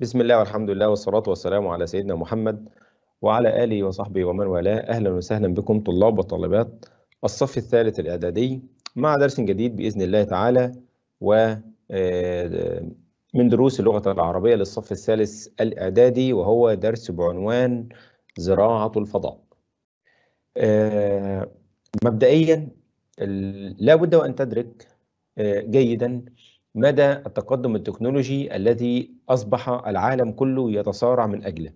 بسم الله والحمد لله والصلاة والسلام على سيدنا محمد وعلى آله وصحبه ومن والاه أهلا وسهلا بكم طلاب وطالبات الصف الثالث الإعدادي مع درس جديد بإذن الله تعالى و آه، من دروس اللغة العربية للصف الثالث الإعدادي وهو درس بعنوان زراعة الفضاء آه، مبدئيا لا بد وأن تدرك آه، جيدا مدى التقدم التكنولوجي الذي أصبح العالم كله يتصارع من أجله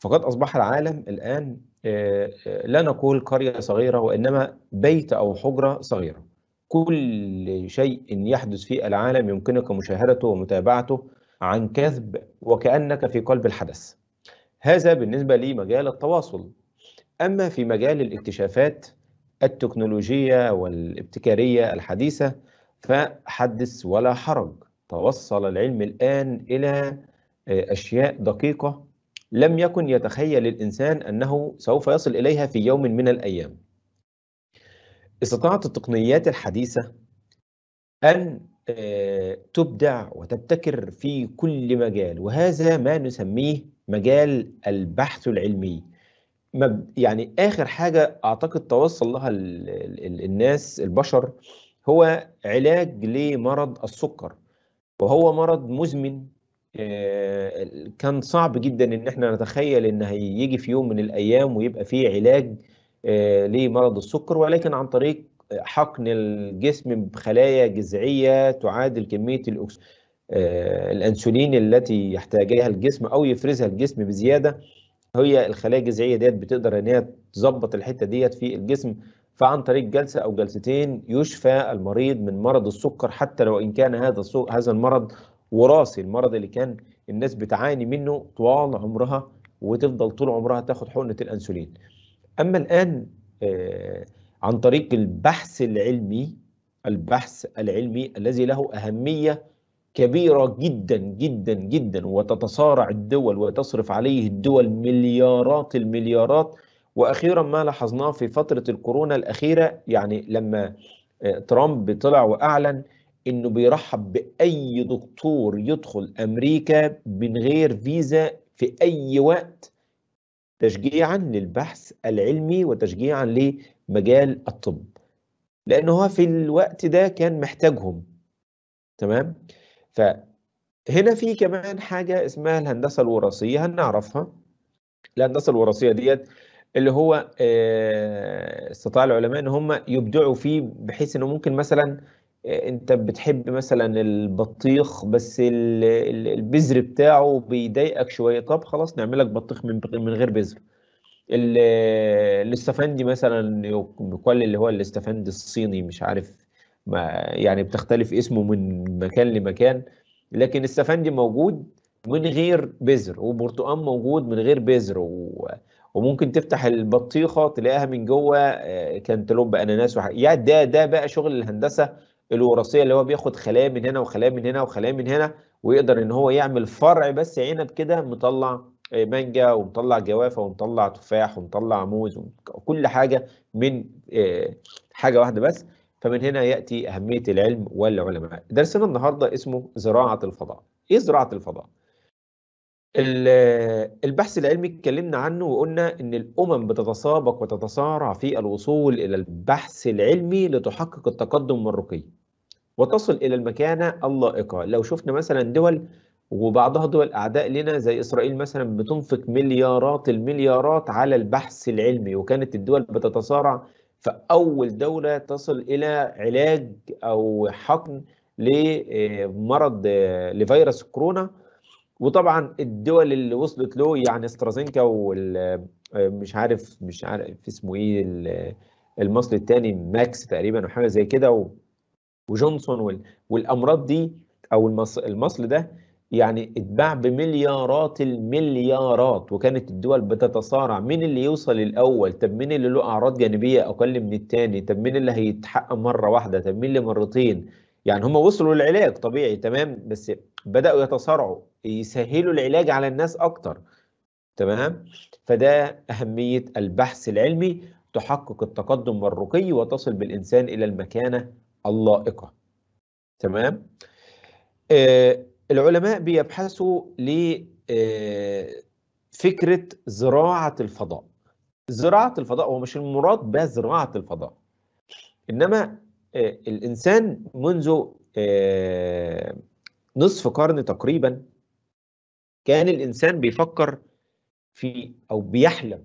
فقد أصبح العالم الآن آه، آه، لا نقول قرية صغيرة وإنما بيت أو حجرة صغيرة كل شيء يحدث في العالم يمكنك مشاهدته ومتابعته عن كذب وكأنك في قلب الحدث هذا بالنسبة لمجال التواصل أما في مجال الاكتشافات التكنولوجية والابتكارية الحديثة فحدث ولا حرج توصل العلم الآن إلى آه، أشياء دقيقة لم يكن يتخيل الإنسان أنه سوف يصل إليها في يوم من الأيام استطاعت التقنيات الحديثة أن آه، تبدع وتبتكر في كل مجال وهذا ما نسميه مجال البحث العلمي يعني آخر حاجة أعتقد توصل لها الناس البشر هو علاج لمرض السكر وهو مرض مزمن آه، كان صعب جدا ان احنا نتخيل ان هيجي في يوم من الايام ويبقى فيه علاج آه، لمرض السكر ولكن عن طريق حقن الجسم بخلايا جذعيه تعادل كميه الأكس... آه، الانسولين التي يحتاجها الجسم او يفرزها الجسم بزياده هي الخلايا الجذعيه ديت بتقدر ان هي تظبط الحته ديت في الجسم فعن طريق جلسة أو جلستين يشفى المريض من مرض السكر حتى لو إن كان هذا هذا المرض وراثي المرض اللي كان الناس بتعاني منه طوال عمرها وتفضل طول عمرها تاخد حقنة الأنسولين أما الآن آه، عن طريق البحث العلمي البحث العلمي الذي له أهمية كبيرة جدا جدا جدا وتتصارع الدول وتصرف عليه الدول مليارات المليارات واخيرا ما لاحظناه في فتره الكورونا الاخيره يعني لما آه، ترامب طلع واعلن انه بيرحب باي دكتور يدخل امريكا من غير فيزا في اي وقت تشجيعا للبحث العلمي وتشجيعا لمجال الطب لانه هو في الوقت ده كان محتاجهم تمام فهنا في كمان حاجه اسمها الهندسه الوراثيه هنعرفها الهندسه الوراثيه ديت اللي هو آه، استطاع العلماء ان هم يبدعوا فيه بحيث انه ممكن مثلا آه، انت بتحب مثلا البطيخ بس البذر بتاعه بيضايقك شويه طب خلاص نعمل لك بطيخ من من غير بذر الاستفندي مثلا بكل اللي هو الاستفندي الصيني مش عارف ما يعني بتختلف اسمه من مكان لمكان لكن السفندي موجود من غير بذر وبرتقال موجود من غير بذر و... وممكن تفتح البطيخه تلاقيها من جوه آه، كانتلوب اناناس وحاجة. يعني ده ده بقى شغل الهندسه الوراثيه اللي هو بياخد خلايا من هنا وخلايا من هنا وخلايا من هنا ويقدر ان هو يعمل فرع بس عنب كده مطلع آه، مانجا ومطلع جوافه ومطلع تفاح ومطلع موز وكل حاجه من آه، حاجه واحده بس فمن هنا ياتي اهميه العلم والعلماء درسنا النهارده اسمه زراعه الفضاء ايه زراعه الفضاء البحث العلمي اتكلمنا عنه وقلنا ان الامم بتتسابق وتتسارع في الوصول الى البحث العلمي لتحقق التقدم والرقي وتصل الى المكانه اللائقه لو شفنا مثلا دول وبعضها دول اعداء لنا زي اسرائيل مثلا بتنفق مليارات المليارات على البحث العلمي وكانت الدول بتتسارع فاول دوله تصل الى علاج او حقن لمرض آه، آه، لفيروس كورونا وطبعا الدول اللي وصلت له يعني استرازينكا وال آه، مش عارف مش عارف اسمه ايه المصري الثاني ماكس تقريبا وحاجه زي كده وجونسون والامراض دي او المصل ده يعني اتباع بمليارات المليارات وكانت الدول بتتصارع مين اللي يوصل الاول طب مين اللي له اعراض جانبيه اقل من الثاني طب مين اللي هيتحقق مره واحده طب مين اللي مرتين يعني هم وصلوا للعلاج طبيعي تمام بس بدأوا يتسارعوا يسهلوا العلاج على الناس أكتر تمام فده أهمية البحث العلمي تحقق التقدم والرقي وتصل بالإنسان إلى المكانة اللائقة تمام آه العلماء بيبحثوا ل آه، فكرة زراعة الفضاء زراعة الفضاء هو مش المراد بزراعة الفضاء إنما آه، الانسان منذ آه، نصف قرن تقريبا كان الانسان بيفكر في او بيحلم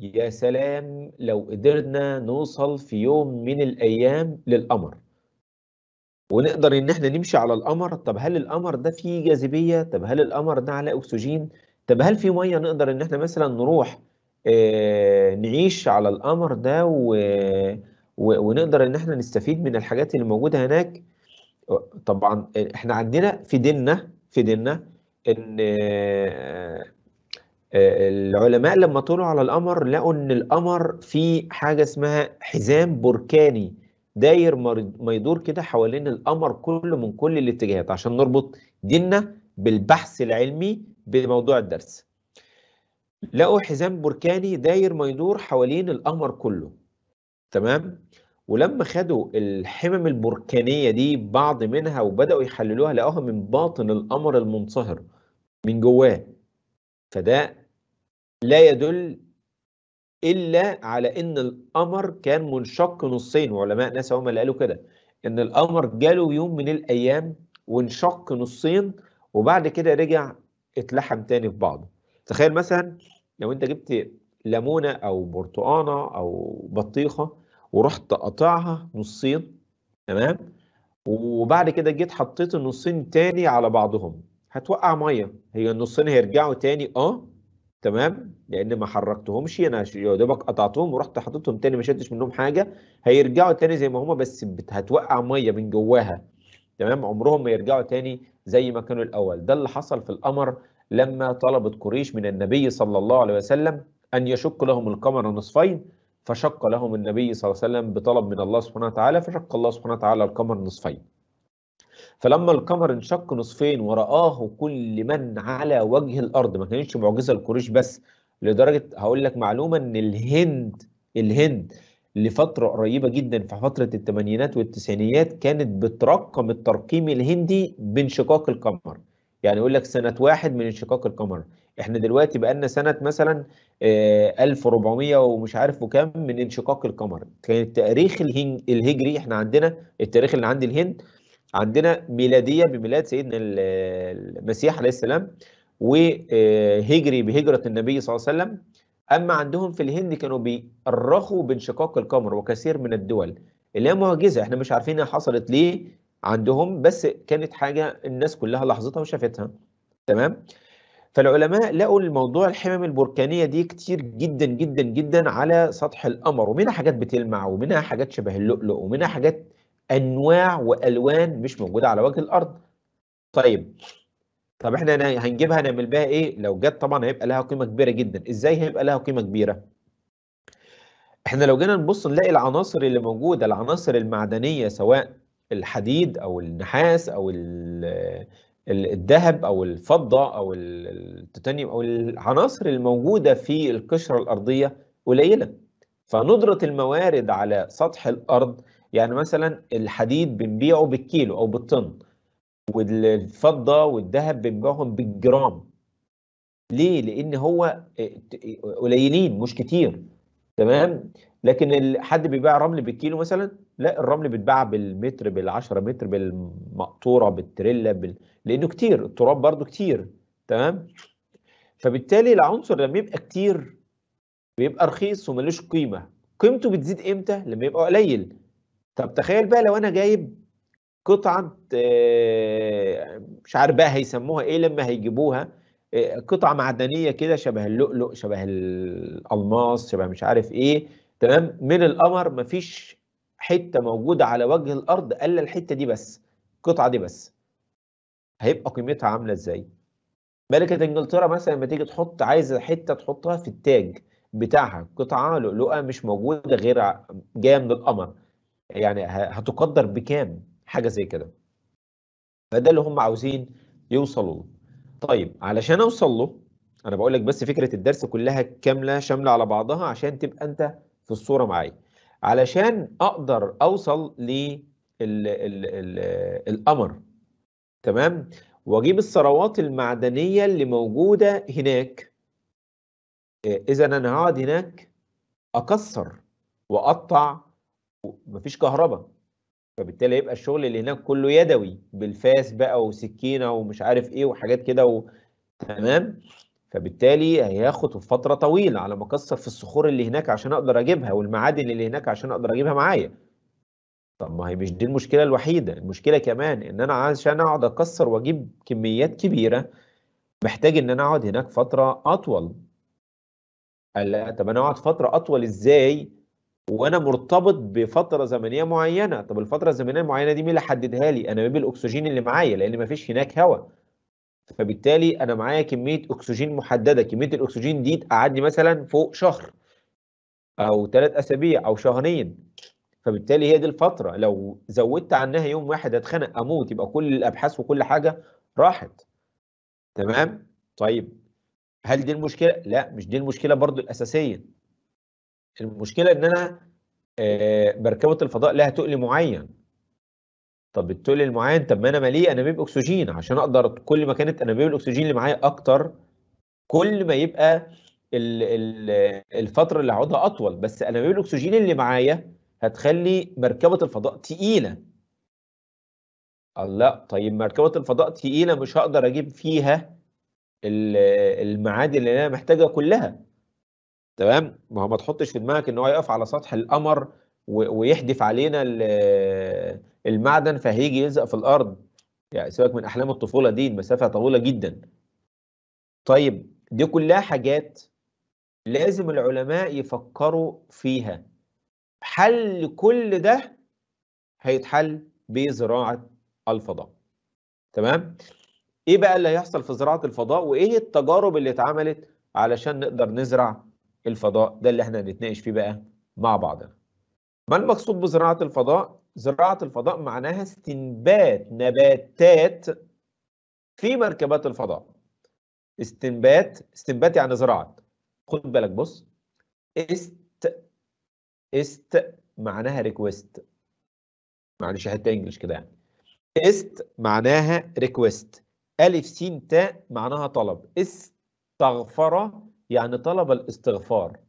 يا سلام لو قدرنا نوصل في يوم من الايام للقمر ونقدر ان احنا نمشي على القمر طب هل القمر ده فيه جاذبيه طب هل القمر ده على اكسجين طب هل في ميه نقدر ان احنا مثلا نروح آه، نعيش على القمر ده و ونقدر ان احنا نستفيد من الحاجات اللي موجوده هناك طبعا احنا عندنا في ديننا في ديننا ان آه، العلماء لما طلعوا على القمر لقوا ان القمر فيه حاجه اسمها حزام بركاني داير ما يدور كده حوالين القمر كله من كل الاتجاهات عشان نربط ديننا بالبحث العلمي بموضوع الدرس لقوا حزام بركاني داير ما يدور حوالين القمر كله تمام ولما خدوا الحمم البركانيه دي بعض منها وبداوا يحللوها لقوها من باطن القمر المنصهر من جواه فده لا يدل الا على ان القمر كان منشق نصين وعلماء ناسا هم اللي قالوا كده ان القمر جاله يوم من الايام وانشق نصين وبعد كده رجع اتلحم تاني في بعضه تخيل مثلا لو انت جبت ليمونه او برتقانه او بطيخه ورحت قاطعها نصين تمام وبعد كده جيت حطيت النصين تاني على بعضهم هتوقع ميه هي النصين هيرجعوا تاني اه تمام لان ما حركتهمش انا يا دوبك قطعتهم ورحت حطيتهم تاني ما شدتش منهم حاجه هيرجعوا تاني زي ما هما بس هتوقع ميه من جواها تمام عمرهم ما يرجعوا تاني زي ما كانوا الاول ده اللي حصل في القمر لما طلبت قريش من النبي صلى الله عليه وسلم ان يشق لهم القمر نصفين فشق لهم النبي صلى الله عليه وسلم بطلب من الله سبحانه وتعالى فشق الله سبحانه وتعالى القمر نصفين فلما القمر انشق نصفين ورآه كل من على وجه الأرض ما كانتش معجزة القريش بس لدرجة هقول لك معلومة إن الهند الهند لفترة قريبة جدا في فترة الثمانينات والتسعينيات كانت بترقم الترقيم الهندي بانشقاق القمر يعني يقول لك سنة واحد من انشقاق القمر احنا دلوقتي بقالنا سنه مثلا 1400 آه، ومش عارف وكام من انشقاق القمر كان التاريخ الهجري احنا عندنا التاريخ اللي عند الهند عندنا ميلاديه بميلاد سيدنا المسيح عليه السلام وهجري بهجره النبي صلى الله عليه وسلم اما عندهم في الهند كانوا بيرخوا بانشقاق القمر وكثير من الدول اللي هي معجزه احنا مش عارفين حصلت ليه عندهم بس كانت حاجه الناس كلها لاحظتها وشافتها تمام فالعلماء لقوا الموضوع الحمم البركانيه دي كتير جدا جدا جدا على سطح القمر ومنها حاجات بتلمع ومنها حاجات شبه اللؤلؤ ومنها حاجات انواع والوان مش موجوده على وجه الارض طيب طب احنا هنجيبها نعمل بها ايه لو جت طبعا هيبقى لها قيمه كبيره جدا ازاي هيبقى لها قيمه كبيره احنا لو جينا نبص نلاقي العناصر اللي موجوده العناصر المعدنيه سواء الحديد او النحاس او الذهب او الفضه او التيتانيوم او العناصر الموجوده في القشره الارضيه قليله فندره الموارد على سطح الارض يعني مثلا الحديد بنبيعه بالكيلو او بالطن والفضه والذهب بنبيعهم بالجرام ليه لان هو قليلين مش كتير تمام لكن حد بيبيع رمل بالكيلو مثلا لا الرمل بيتباع بالمتر بال10 متر بالمقطوره بالتريلا بال... لانه كتير التراب برضو كتير تمام فبالتالي العنصر لما يبقى كتير بيبقى رخيص وملوش قيمه قيمته بتزيد امتى لما يبقى قليل طب تخيل بقى لو انا جايب قطعه آه، مش عارف بقى هيسموها ايه لما هيجيبوها آه، قطعه معدنيه كده شبه اللؤلؤ شبه الالماس شبه مش عارف ايه تمام من القمر مفيش حته موجوده على وجه الارض الا الحته دي بس القطعه دي بس هيبقى قيمتها عامله ازاي ملكه انجلترا مثلا لما تيجي تحط عايزه حته تحطها في التاج بتاعها قطعه لؤلؤه مش موجوده غير جايه من القمر يعني هتقدر بكام حاجه زي كده فده اللي هم عاوزين يوصلوا له طيب علشان اوصل له انا بقول لك بس فكره الدرس كلها كامله شامله على بعضها عشان تبقى انت في الصوره معايا علشان اقدر اوصل للقمر تمام واجيب الثروات المعدنيه اللي موجوده هناك آه، اذا انا هقعد هناك اكسر واقطع مفيش كهرباء فبالتالي يبقى الشغل اللي هناك كله يدوي بالفاس بقى وسكينه ومش عارف ايه وحاجات كده و... تمام فبالتالي هياخد فتره طويله على ما اكسر في الصخور اللي هناك عشان اقدر اجيبها والمعادن اللي هناك عشان اقدر اجيبها معايا طب ما هي مش دي المشكله الوحيده المشكله كمان ان انا عشان اقعد اكسر واجيب كميات كبيره محتاج ان انا اقعد هناك فتره اطول قال لا طب انا اقعد فتره اطول ازاي وانا مرتبط بفتره زمنيه معينه طب الفتره الزمنيه المعينه دي مين اللي حددها لي انا بين الاكسجين اللي معايا لان مفيش هناك هواء فبالتالي انا معايا كميه اكسجين محدده كميه الاكسجين دي تقعدني مثلا فوق شهر او ثلاث اسابيع او شهرين فبالتالي هي دي الفتره لو زودت عنها يوم واحد اتخنق اموت يبقى كل الابحاث وكل حاجه راحت تمام طيب هل دي المشكله لا مش دي المشكله برضو الاساسيه المشكله ان انا مركبه آه، الفضاء لها تقل معين طب بتقول المعين طب ما انا ماليه انابيب اكسجين عشان اقدر كل ما كانت انابيب الاكسجين اللي معايا اكتر كل ما يبقى الـ الـ الفتره اللي هقعدها اطول بس انابيب الاكسجين اللي معايا هتخلي مركبه الفضاء تقيله لا طيب مركبه الفضاء تقيله مش هقدر اجيب فيها المعادن اللي انا محتاجها كلها تمام ما هو ما تحطش في دماغك ان هو يقف على سطح القمر ويحدف علينا المعدن فهيجي يلزق في الارض يعني سيبك من احلام الطفوله دي المسافه طويله جدا طيب دي كلها حاجات لازم العلماء يفكروا فيها حل كل ده هيتحل بزراعه الفضاء تمام ايه بقى اللي هيحصل في زراعه الفضاء وايه التجارب اللي اتعملت علشان نقدر نزرع الفضاء ده اللي احنا هنتناقش فيه بقى مع بعضنا ما المقصود بزراعه الفضاء زراعة الفضاء معناها استنبات نباتات في مركبات الفضاء استنبات استنبات يعني زراعة خد بالك بص است است معناها ريكويست معلش حتة انجلش كده يعني است معناها ريكويست ألف سين تاء معناها طلب استغفر يعني طلب الاستغفار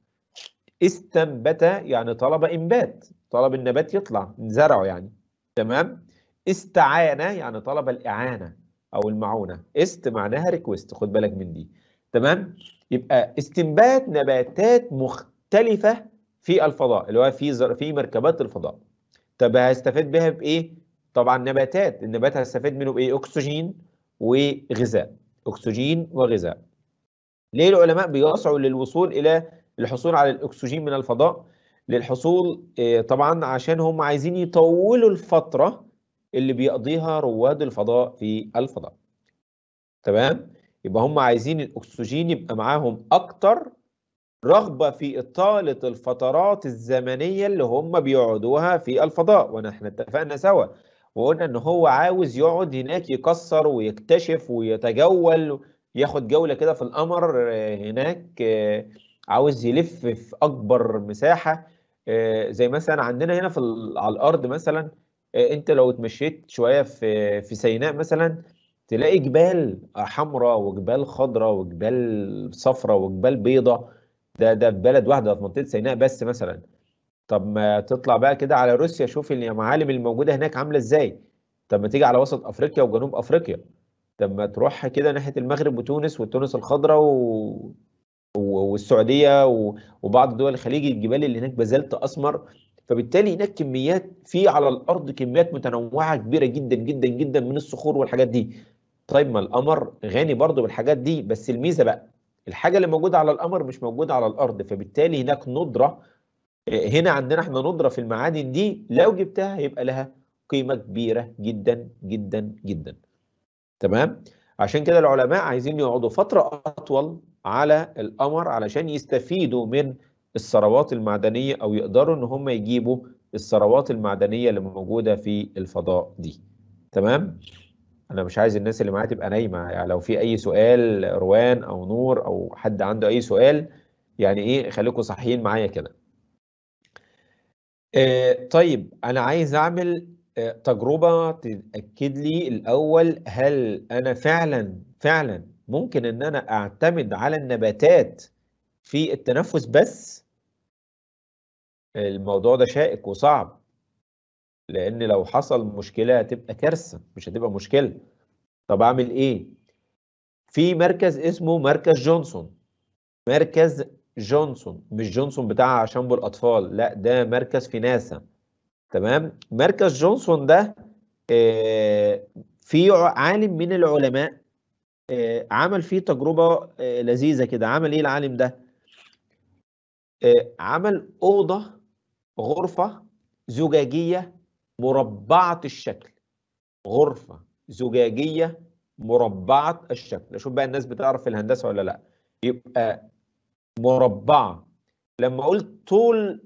استنبت يعني طلب إنبات طلب النبات يطلع نزرعه يعني تمام استعانة يعني طلب الإعانة أو المعونة است معناها ريكويست خد بالك من دي تمام يبقى استنبات نباتات مختلفة في الفضاء اللي هو في زر... في مركبات الفضاء طب هستفاد بها بإيه؟ طبعا نباتات النبات هستفاد منه بإيه؟ أكسجين وغذاء أكسجين وغذاء ليه العلماء بيسعوا للوصول إلى الحصول على الأكسجين من الفضاء؟ للحصول آه، طبعا عشان هم عايزين يطولوا الفترة اللي بيقضيها رواد الفضاء في الفضاء تمام يبقى هم عايزين الأكسجين يبقى معاهم أكتر رغبة في إطالة الفترات الزمنية اللي هم بيقعدوها في الفضاء ونحن اتفقنا سوا وقلنا ان هو عاوز يقعد هناك يكسر ويكتشف ويتجول ياخد جولة كده في القمر آه، هناك آه، عاوز يلف في اكبر مساحه آه، زي مثلا عندنا هنا في على الارض مثلا آه، انت لو اتمشيت شويه في في سيناء مثلا تلاقي جبال حمراء وجبال خضراء وجبال صفراء وجبال بيضاء ده ده في بلد واحده في منطقه سيناء بس مثلا طب ما تطلع بقى كده على روسيا شوف المعالم الموجوده هناك عامله ازاي طب ما تيجي على وسط افريقيا وجنوب افريقيا طب ما تروح كده ناحيه المغرب وتونس وتونس الخضراء و... والسعوديه وبعض دول الخليج الجبال اللي هناك بازلت اسمر فبالتالي هناك كميات في على الارض كميات متنوعه كبيره جدا جدا جدا من الصخور والحاجات دي طيب ما القمر غني برضه بالحاجات دي بس الميزه بقى الحاجه اللي موجوده على القمر مش موجوده على الارض فبالتالي هناك ندره آه، هنا عندنا احنا ندره في المعادن دي لو جبتها هيبقى لها قيمه كبيره جدا جدا جدا تمام عشان كده العلماء عايزين يقعدوا فتره اطول على القمر علشان يستفيدوا من الثروات المعدنيه او يقدروا ان هم يجيبوا الثروات المعدنيه اللي موجوده في الفضاء دي تمام انا مش عايز الناس اللي معايا تبقى نايمه يعني لو في اي سؤال روان او نور او حد عنده اي سؤال يعني ايه خليكم صحيين معايا كده آه طيب انا عايز اعمل آه تجربه تاكد لي الاول هل انا فعلا فعلا ممكن ان انا اعتمد على النباتات في التنفس بس الموضوع ده شائك وصعب لان لو حصل مشكله هتبقى كارثه مش هتبقى مشكله طب اعمل ايه في مركز اسمه مركز جونسون مركز جونسون مش جونسون بتاع شامبو الاطفال لا ده مركز في ناسا تمام مركز جونسون ده آه، في عالم من العلماء آه، عمل فيه تجربة آه، لذيذة كده عمل ايه العالم ده آه، عمل أوضة غرفة زجاجية مربعة الشكل غرفة زجاجية مربعة الشكل شوف بقى الناس بتعرف في الهندسة ولا لا يبقى مربعة لما قلت طول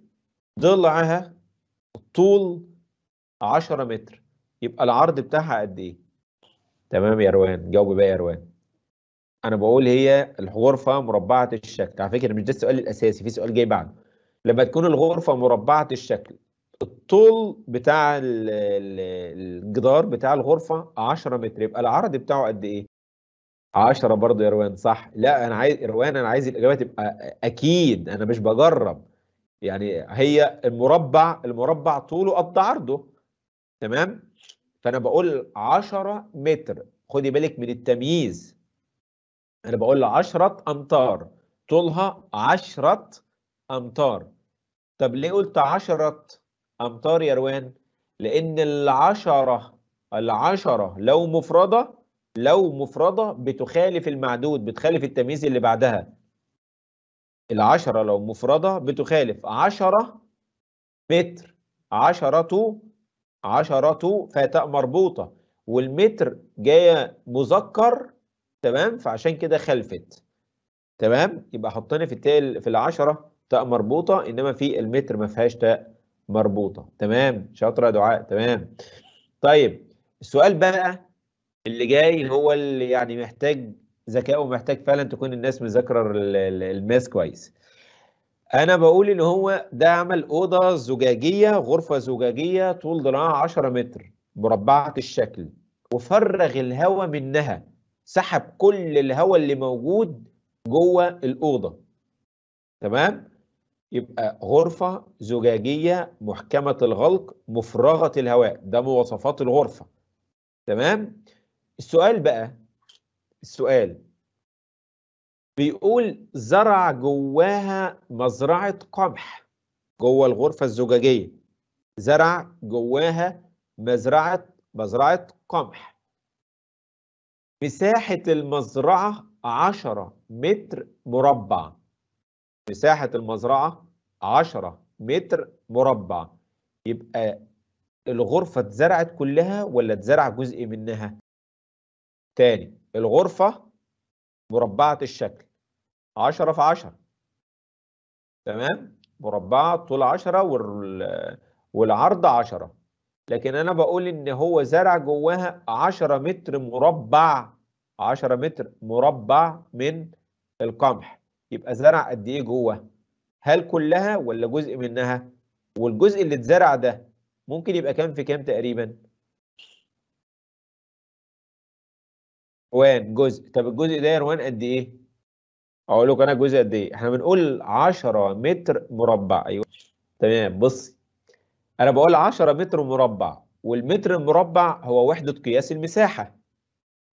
ضلعها طول عشرة متر يبقى العرض بتاعها قد ايه تمام يا روان جاوب بقى يا روان انا بقول هي الغرفه مربعه الشكل على فكره مش ده السؤال الاساسي في سؤال جاي بعده لما تكون الغرفه مربعه الشكل الطول بتاع الجدار بتاع الغرفه 10 متر يبقى العرض بتاعه قد ايه 10 برضه يا روان صح لا انا عايز روان انا عايز الاجابه تبقى اكيد انا مش بجرب يعني هي المربع المربع طوله قد عرضه تمام فانا بقول 10 متر خدي بالك من التمييز انا بقول 10 امتار طولها 10 امتار طب ليه قلت 10 امتار يا روان لان ال10 ال10 لو مفردة لو مفردة بتخالف المعدود بتخالف التمييز اللي بعدها العشرة لو مفردة بتخالف عشرة متر عشرة عشرة فتاء مربوطة والمتر جاية مذكر تمام فعشان كده خلفت تمام يبقى حطني في التاء في العشرة تاء مربوطة إنما في المتر ما فيهاش تاء مربوطة تمام شاطرة يا دعاء تمام طيب السؤال بقى اللي جاي هو اللي يعني محتاج ذكاء ومحتاج فعلا تكون الناس مذاكرة الماس كويس انا بقول ان هو ده عمل اوضه زجاجيه غرفه زجاجيه طول ضلعها 10 متر مربعه الشكل وفرغ الهواء منها سحب كل الهواء اللي موجود جوه الاوضه تمام يبقى غرفه زجاجيه محكمه الغلق مفرغه الهواء ده مواصفات الغرفه تمام السؤال بقى السؤال بيقول زرع جواها مزرعة قمح جوه الغرفة الزجاجية زرع جواها مزرعة مزرعة قمح مساحة المزرعة عشرة متر مربع مساحة المزرعة عشرة متر مربع يبقى الغرفة اتزرعت كلها ولا اتزرع جزء منها؟ تاني الغرفة مربعة الشكل 10 في 10 تمام مربعة طول 10 والعرض 10 لكن انا بقول ان هو زرع جواها 10 متر مربع 10 متر مربع من القمح يبقى زرع قد ايه جوه هل كلها ولا جزء منها والجزء اللي اتزرع ده ممكن يبقى كام في كام تقريبا وان جزء طب الجزء ده يا روان قد ايه؟ اقول لكم انا الجزء قد ايه؟ احنا بنقول 10 متر مربع ايوه تمام بصي انا بقول 10 متر مربع والمتر المربع هو وحده قياس المساحه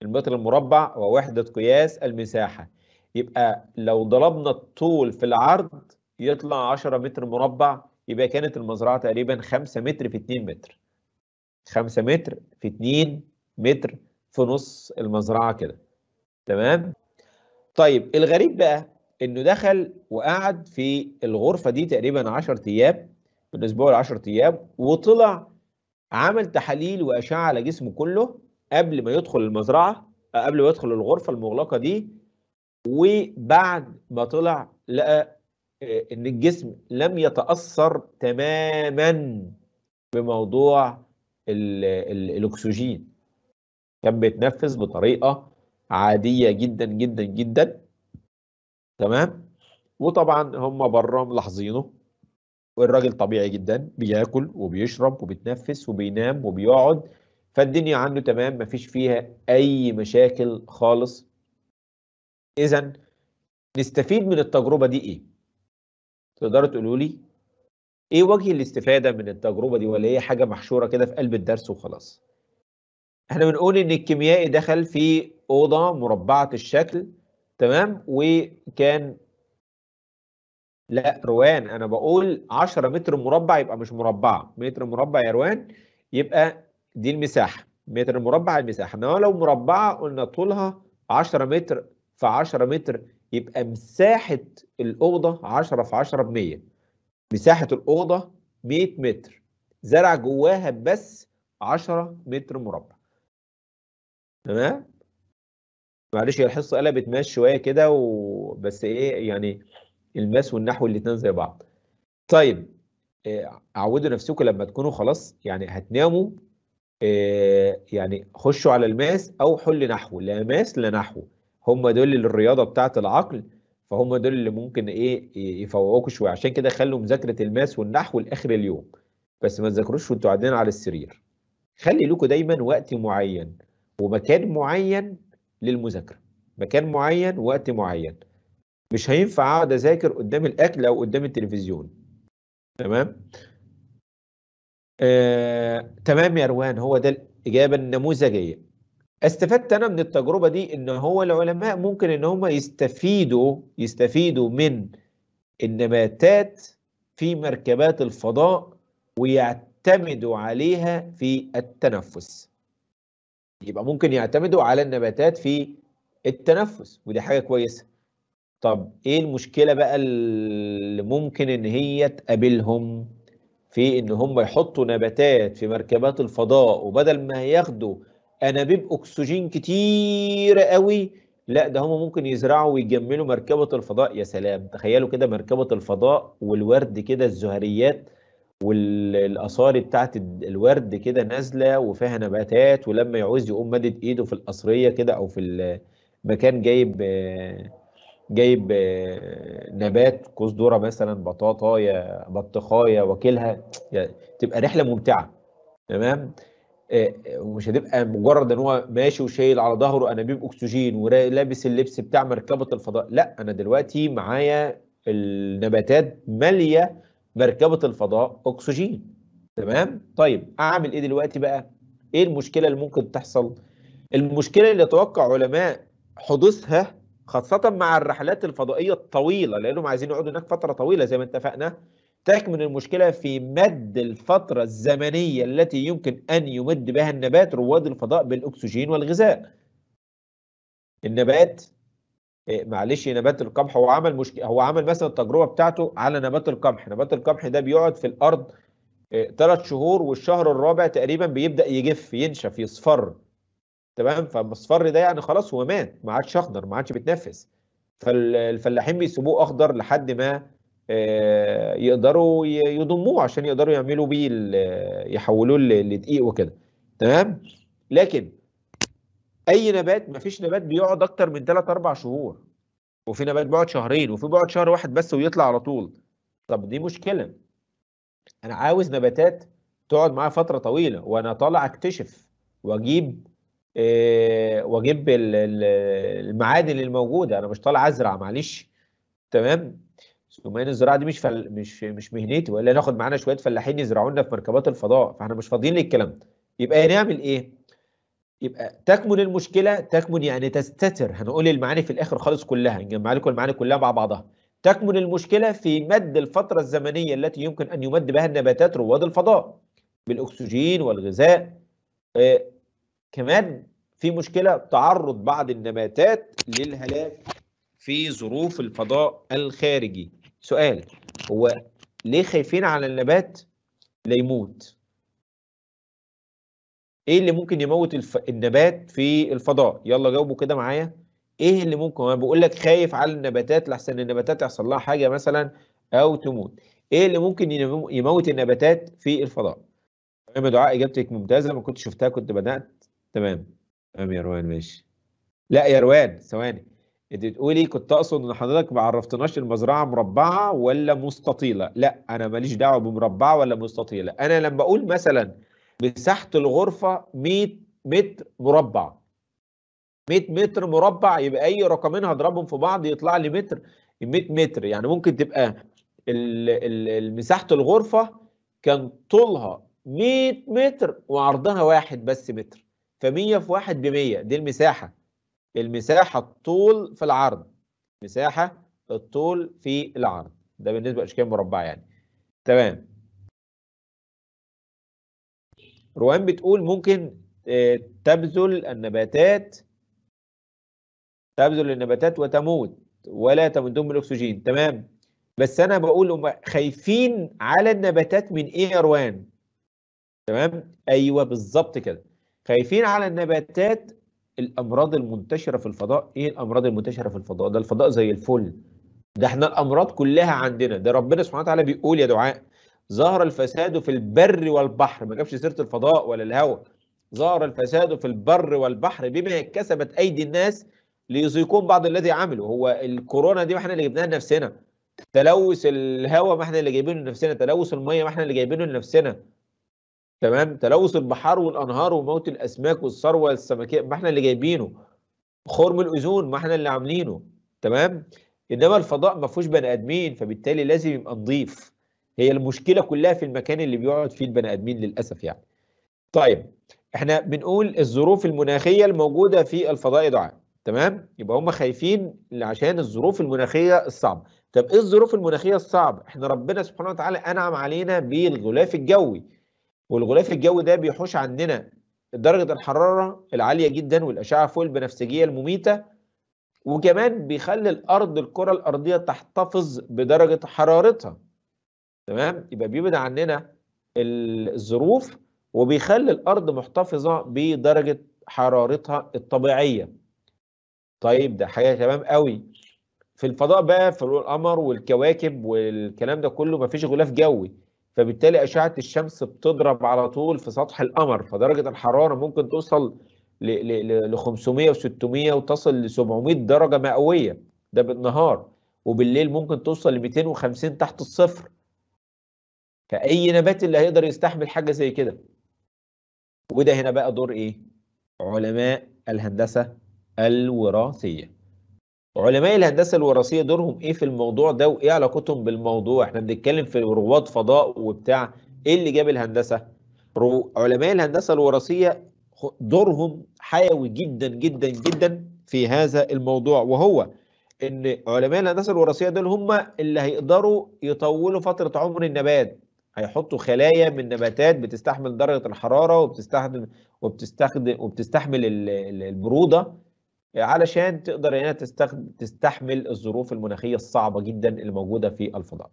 المتر المربع هو وحده قياس المساحه يبقى لو ضربنا الطول في العرض يطلع 10 متر مربع يبقى كانت المزرعه تقريبا 5 متر في 2 متر 5 متر في 2 متر في نص المزرعه كده تمام طيب الغريب بقى انه دخل وقعد في الغرفه دي تقريبا 10 ايام من اسبوع ل 10 ايام وطلع عمل تحاليل واشعه على جسمه كله قبل ما يدخل المزرعه آه، قبل ما يدخل الغرفه المغلقه دي وبعد ما طلع لقى آه، ان الجسم لم يتاثر تماما بموضوع الاكسجين كان بيتنفذ بطريقه عاديه جدا جدا جدا تمام وطبعا هم بره ملاحظينه والراجل طبيعي جدا بياكل وبيشرب وبيتنفس وبينام وبيقعد فالدنيا عنده تمام مفيش فيها اي مشاكل خالص اذا نستفيد من التجربه دي ايه تقدروا تقولوا لي ايه وجه الاستفاده من التجربه دي ولا هي حاجه محشوره كده في قلب الدرس وخلاص احنا بنقول ان الكيميائي دخل في اوضه مربعه الشكل تمام وكان لا روان انا بقول 10 متر مربع يبقى مش مربع متر مربع يا روان يبقى دي المساحه متر مربع المساحه انما لو مربعه قلنا طولها 10 متر في 10 متر يبقى مساحه الاوضه 10 في 10 ب 100 مساحه الاوضه 100 متر زرع جواها بس 10 متر مربع تمام معلش هي الحصه قلبت ماس شويه كده و... بس ايه يعني الماس والنحو الاثنين زي بعض طيب آه، عودوا نفسكم لما تكونوا خلاص يعني هتناموا آه، يعني خشوا على الماس او حل نحو لا ماس لا نحو هم دول الرياضه بتاعه العقل فهم دول اللي ممكن ايه يفوقوكوا شويه عشان كده خلوا مذاكره الماس والنحو لاخر اليوم بس ما تذاكروش وانتوا قاعدين على السرير خلي لكم دايما وقت معين ومكان معين للمذاكره مكان معين وقت معين مش هينفع اقعد اذاكر قدام الاكل او قدام التلفزيون تمام آه، تمام يا روان هو ده الاجابه النموذجيه استفدت انا من التجربه دي ان هو العلماء ممكن ان هم يستفيدوا يستفيدوا من النباتات في مركبات الفضاء ويعتمدوا عليها في التنفس يبقى ممكن يعتمدوا على النباتات في التنفس ودي حاجه كويسه طب ايه المشكله بقى اللي ممكن ان هي تقابلهم في ان هم يحطوا نباتات في مركبات الفضاء وبدل ما ياخدوا انابيب اكسجين كتير قوي لا ده هم ممكن يزرعوا ويجملوا مركبه الفضاء يا سلام تخيلوا كده مركبه الفضاء والورد كده الزهريات والاثار بتاعت الورد كده نازله وفيها نباتات ولما يعوز يقوم مادد ايده في القصريه كده او في المكان جايب جايب نبات قوس ذره مثلا بطاطايا بطخايه واكلها تبقى رحله ممتعه تمام آه، ومش هتبقى مجرد ان هو ماشي وشايل على ظهره انابيب اكسجين ولابس اللبس بتاع مركبه الفضاء لا انا دلوقتي معايا النباتات ماليه مركبه الفضاء اكسجين تمام طيب اعمل ايه دلوقتي بقى ايه المشكله اللي ممكن تحصل المشكله اللي يتوقع علماء حدوثها خاصه مع الرحلات الفضائيه الطويله لانهم عايزين يقعدوا هناك فتره طويله زي ما اتفقنا تكمن المشكله في مد الفتره الزمنيه التي يمكن ان يمد بها النبات رواد الفضاء بالاكسجين والغذاء النبات إيه، معلش نبات القمح هو عمل مشك... هو عمل مثلا التجربه بتاعته على نبات القمح نبات القمح ده بيقعد في الارض ثلاث إيه، شهور والشهر الرابع تقريبا بيبدا يجف ينشف يصفر تمام فالمصفر ده يعني خلاص هو مات ما عادش اخضر ما عادش بيتنفس فالفلاحين بيسيبوه اخضر لحد ما إيه، يقدروا يضموه عشان يقدروا يعملوا بيه يحولوه لدقيق وكده تمام لكن اي نبات مفيش نبات بيقعد اكتر من 3 4 شهور وفي نبات بيقعد شهرين وفي بيقعد شهر واحد بس ويطلع على طول طب دي مشكله انا عاوز نباتات تقعد معايا فتره طويله وانا طالع اكتشف واجيب إيه واجيب المعادن الموجوده انا مش طالع ازرع معلش تمام سمين الزراعه دي مش فل... مش مش مهنتي ولا ناخد معانا شويه فلاحين يزرعوا لنا في مركبات الفضاء فاحنا مش فاضيين للكلام ده يبقى نعمل ايه يبقى تكمن المشكله تكمن يعني تستتر هنقول المعاني في الاخر خالص كلها نجمع يعني لكم المعاني كلها مع بعضها تكمن المشكله في مد الفتره الزمنيه التي يمكن ان يمد بها النباتات رواد الفضاء بالاكسجين والغذاء آه كمان في مشكله تعرض بعض النباتات للهلاك في ظروف الفضاء الخارجي سؤال هو ليه خايفين على النبات ليموت يموت ايه اللي ممكن يموت الف... النبات في الفضاء يلا جاوبوا كده معايا ايه اللي ممكن انا بقول لك خايف على النباتات لحسن النباتات يحصل لها حاجه مثلا او تموت ايه اللي ممكن يموت النباتات في الفضاء تمام يا دعاء اجابتك ممتازه ما كنت شفتها كنت بدات تمام تمام يا روان ماشي لا يا روان ثواني انت بتقولي كنت اقصد ان حضرتك ما عرفتناش المزرعه مربعه ولا مستطيله لا انا ماليش دعوه بمربعه ولا مستطيله انا لما اقول مثلا مساحه الغرفه 100 متر مربع 100 متر مربع يبقى اي رقمين هضربهم في بعض يطلع لي متر 100 متر يعني ممكن تبقى مساحه الغرفه كان طولها 100 متر وعرضها واحد بس متر ف100 في واحد ب 100 دي المساحه المساحه الطول في العرض مساحه الطول في العرض ده بالنسبه لاشكال مربعه يعني تمام روان بتقول ممكن آه، تبذل النباتات تبذل النباتات وتموت ولا تمدهم بالاكسجين تمام بس انا بقول هم خايفين على النباتات من ايه يا روان تمام ايوه بالظبط كده خايفين على النباتات الامراض المنتشره في الفضاء ايه الامراض المنتشره في الفضاء ده الفضاء زي الفل ده احنا الامراض كلها عندنا ده ربنا سبحانه وتعالى بيقول يا دعاء ظهر الفساد في البر والبحر ما جابش سيره الفضاء ولا الهواء ظهر الفساد في البر والبحر بما كسبت ايدي الناس ليذيقون بعض الذي عملوا هو الكورونا دي ما احنا اللي جبناها لنفسنا تلوث الهواء ما احنا اللي جايبينه لنفسنا تلوث الميه ما احنا اللي جايبينه لنفسنا تمام تلوث البحار والانهار وموت الاسماك والثروه السمكيه ما احنا اللي جايبينه خرم الاذون ما احنا اللي عاملينه تمام انما الفضاء ما فيهوش بني ادمين فبالتالي لازم يبقى نظيف هي المشكله كلها في المكان اللي بيقعد فيه البني ادمين للاسف يعني طيب احنا بنقول الظروف المناخيه الموجوده في الفضاء دعاء تمام يبقى هم خايفين عشان الظروف المناخيه الصعبه طب ايه الظروف المناخيه الصعبه احنا ربنا سبحانه وتعالى انعم علينا بالغلاف الجوي والغلاف الجوي ده بيحوش عندنا درجه الحراره العاليه جدا والاشعه فوق البنفسجيه المميته وكمان بيخلي الارض الكره الارضيه تحتفظ بدرجه حرارتها تمام يبقى بيبعد عننا الظروف وبيخلي الارض محتفظه بدرجه حرارتها الطبيعيه طيب ده حاجه تمام قوي في الفضاء بقى في القمر والكواكب والكلام ده كله مفيش غلاف جوي فبالتالي اشعه الشمس بتضرب على طول في سطح القمر فدرجه الحراره ممكن توصل ل 500 و600 وتصل ل 700 درجه مئويه ده بالنهار وبالليل ممكن توصل ل 250 تحت الصفر فاي نبات اللي هيقدر يستحمل حاجه زي كده وده هنا بقى دور ايه علماء الهندسه الوراثيه علماء الهندسه الوراثيه دورهم ايه في الموضوع ده وايه علاقتهم بالموضوع احنا بنتكلم في رواد فضاء وبتاع ايه اللي جاب الهندسه علماء الهندسه الوراثيه دورهم حيوي جدا جدا جدا في هذا الموضوع وهو ان علماء الهندسه الوراثيه دول هم اللي هيقدروا يطولوا فتره عمر النبات هيحطوا خلايا من نباتات بتستحمل درجه الحراره وبتستخدم وبتستخدم وبتستحمل البروده علشان تقدر انها تستخدم تستحمل الظروف المناخيه الصعبه جدا اللي موجوده في الفضاء.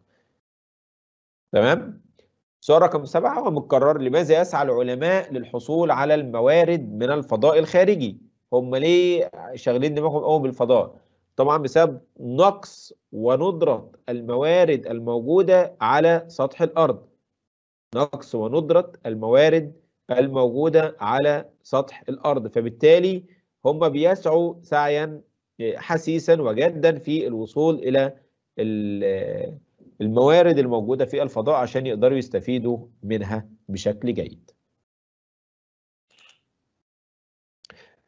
تمام؟ سؤال رقم سبعه ومتكرر لماذا يسعى العلماء للحصول على الموارد من الفضاء الخارجي؟ هم ليه شاغلين دماغهم قوي بالفضاء؟ طبعا بسبب نقص وندره الموارد الموجوده على سطح الارض. نقص وندرة الموارد الموجودة على سطح الأرض فبالتالي هم بيسعوا سعيا حسيسا وجادا في الوصول إلى الموارد الموجودة في الفضاء عشان يقدروا يستفيدوا منها بشكل جيد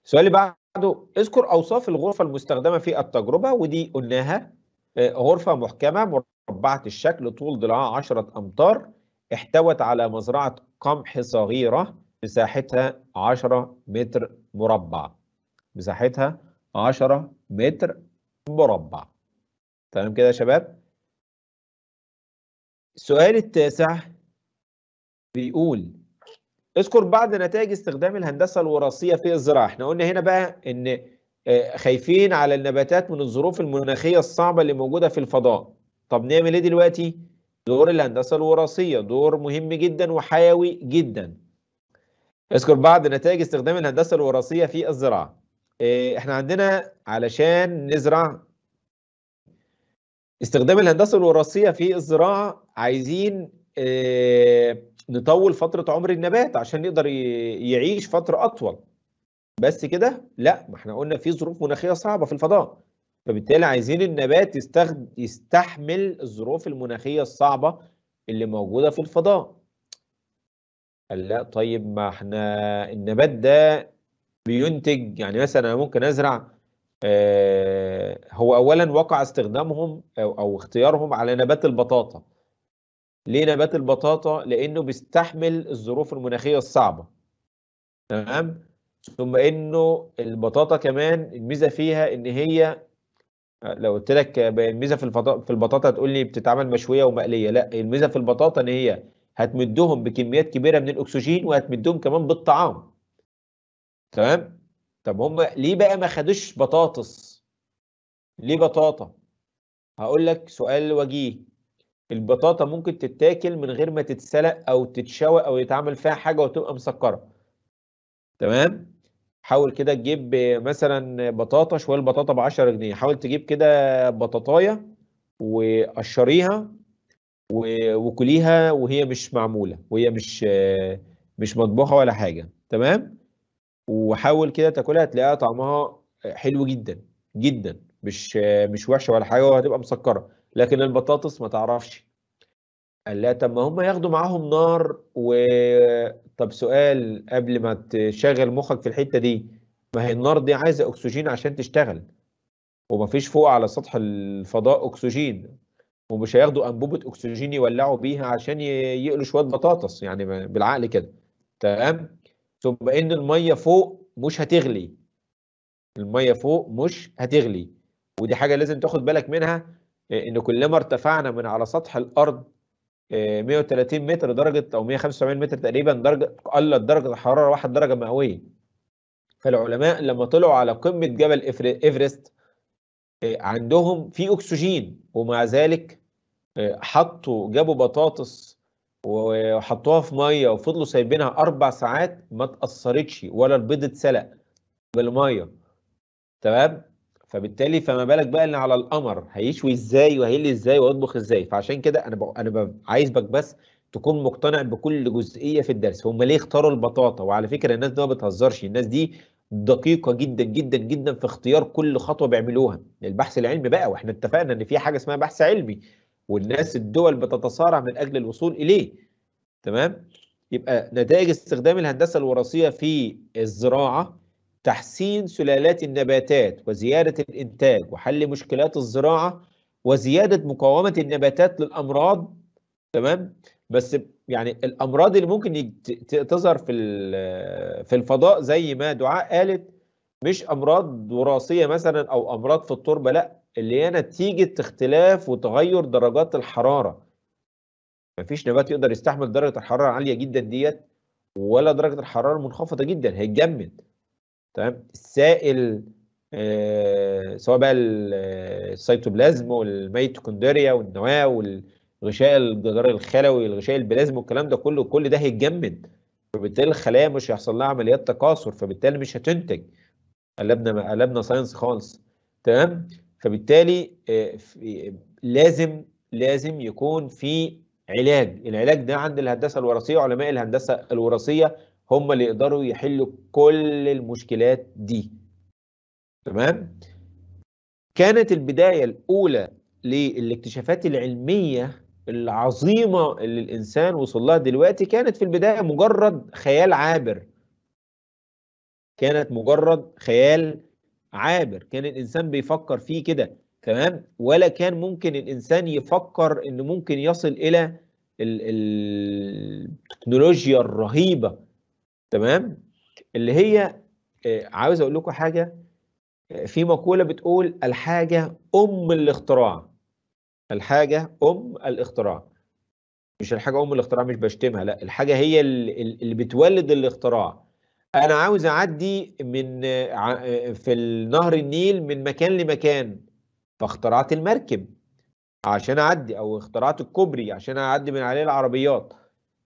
السؤال اللي بعده اذكر أوصاف الغرفة المستخدمة في التجربة ودي قلناها آه، غرفة محكمة مربعة الشكل طول ضلعها 10 أمتار احتوت على مزرعة قمح صغيرة مساحتها 10 متر مربع مساحتها 10 متر مربع تمام كده يا شباب السؤال التاسع بيقول اذكر بعض نتائج استخدام الهندسة الوراثية في الزراعة احنا قلنا هنا بقى ان آه، خايفين على النباتات من الظروف المناخية الصعبة اللي موجودة في الفضاء طب نعمل ايه دلوقتي دور الهندسة الوراثية دور مهم جدا وحيوي جدا اذكر بعض نتائج استخدام الهندسة الوراثية في الزراعة إيه، احنا عندنا علشان نزرع استخدام الهندسة الوراثية في الزراعة عايزين إيه، نطول فترة عمر النبات عشان يقدر يعيش فترة أطول بس كده لا ما احنا قلنا في ظروف مناخية صعبة في الفضاء فبالتالي عايزين النبات يستخد... يستحمل الظروف المناخية الصعبة اللي موجودة في الفضاء قال لا طيب ما احنا النبات ده بينتج يعني مثلا انا ممكن ازرع آه هو اولا وقع استخدامهم او, أو اختيارهم على نبات البطاطا ليه نبات البطاطا لانه بيستحمل الظروف المناخيه الصعبه تمام ثم انه البطاطا كمان الميزه فيها ان هي لو قلت لك الميزه في الفط... في البطاطا تقول لي بتتعمل مشويه ومقليه لا الميزه في البطاطا ان هي هتمدهم بكميات كبيره من الاكسجين وهتمدهم كمان بالطعام تمام طب هم ليه بقى ما خدوش بطاطس ليه بطاطا هقول لك سؤال وجيه البطاطا ممكن تتاكل من غير ما تتسلق او تتشوى او يتعمل فيها حاجه وتبقى مسكره تمام حاول كده تجيب مثلا بطاطا شويه البطاطا ب 10 جنيه حاول تجيب كده بطاطايه وقشريها وكليها وهي مش معموله وهي مش مش مطبوخه ولا حاجه تمام وحاول كده تاكلها هتلاقيها طعمها حلو جدا جدا مش مش وحشه ولا حاجه وهتبقى مسكره لكن البطاطس ما تعرفش قال لا طب ما هم ياخدوا معاهم نار و طب سؤال قبل ما تشغل مخك في الحته دي ما هي النار دي عايزه اكسجين عشان تشتغل ومفيش فوق على سطح الفضاء اكسجين ومش هياخدوا انبوبه اكسجين يولعوا بيها عشان يقلوا شويه بطاطس يعني بالعقل كده تمام ثم ان الميه فوق مش هتغلي الميه فوق مش هتغلي ودي حاجه لازم تاخد بالك منها ان كلما ارتفعنا من على سطح الارض 130 متر درجه او 175 متر تقريبا درجه قلت درجه الحراره 1 درجه مئويه فالعلماء لما طلعوا على قمه جبل ايفرست آه، عندهم في اكسجين ومع ذلك آه، حطوا جابوا بطاطس وحطوها في ميه وفضلوا سايبينها اربع ساعات ما اتاثرتش ولا البيض اتسلق بالميه تمام فبالتالي فما بالك بقى ان على القمر هيشوي ازاي وهيلي ازاي واطبخ ازاي فعشان كده انا ب... انا ب... عايزك بس تكون مقتنع بكل جزئيه في الدرس هم ليه اختاروا البطاطا وعلى فكره الناس دي ما بتهزرش الناس دي دقيقة جدا جدا جدا في اختيار كل خطوة بيعملوها البحث العلمي بقى واحنا اتفقنا ان في حاجة اسمها بحث علمي والناس الدول بتتصارع من اجل الوصول اليه تمام يبقى نتائج استخدام الهندسة الوراثية في الزراعة تحسين سلالات النباتات وزيادة الإنتاج وحل مشكلات الزراعة وزيادة مقاومة النباتات للأمراض تمام بس يعني الأمراض اللي ممكن تظهر في في الفضاء زي ما دعاء قالت مش أمراض وراثية مثلا أو أمراض في التربة لا اللي هي نتيجة اختلاف وتغير درجات الحرارة مفيش نبات يقدر يستحمل درجة الحرارة عالية جدا ديت ولا درجة الحرارة منخفضة جدا هيتجمد تمام السائل آه، سواء بقى آه، السيتوبلازم والميتوكوندريا والنواه والغشاء الجدار الخلوي الغشاء البلازم والكلام ده كله كل ده هيتجمد فبالتالي الخلايا مش هيحصل لها عمليات تكاثر فبالتالي مش هتنتج قلبنا قلبنا ساينس خالص تمام فبالتالي آه، لازم لازم يكون في علاج العلاج ده عند الهندسه الوراثيه علماء الهندسه الوراثيه هم اللي يقدروا يحلوا كل المشكلات دي تمام كانت البداية الأولى للاكتشافات العلمية العظيمة اللي الإنسان وصل لها دلوقتي كانت في البداية مجرد خيال عابر كانت مجرد خيال عابر كان الإنسان بيفكر فيه كده تمام ولا كان ممكن الإنسان يفكر إنه ممكن يصل إلى التكنولوجيا الرهيبة تمام اللي هي آه، عاوز اقول لكم حاجه آه، في مقوله بتقول الحاجه ام الاختراع الحاجه ام الاختراع مش الحاجه ام الاختراع مش بشتمها لا الحاجه هي اللي بتولد الاختراع انا عاوز اعدي من آه، في نهر النيل من مكان لمكان فاخترعت المركب عشان اعدي او اخترعت الكوبري عشان اعدي من عليه العربيات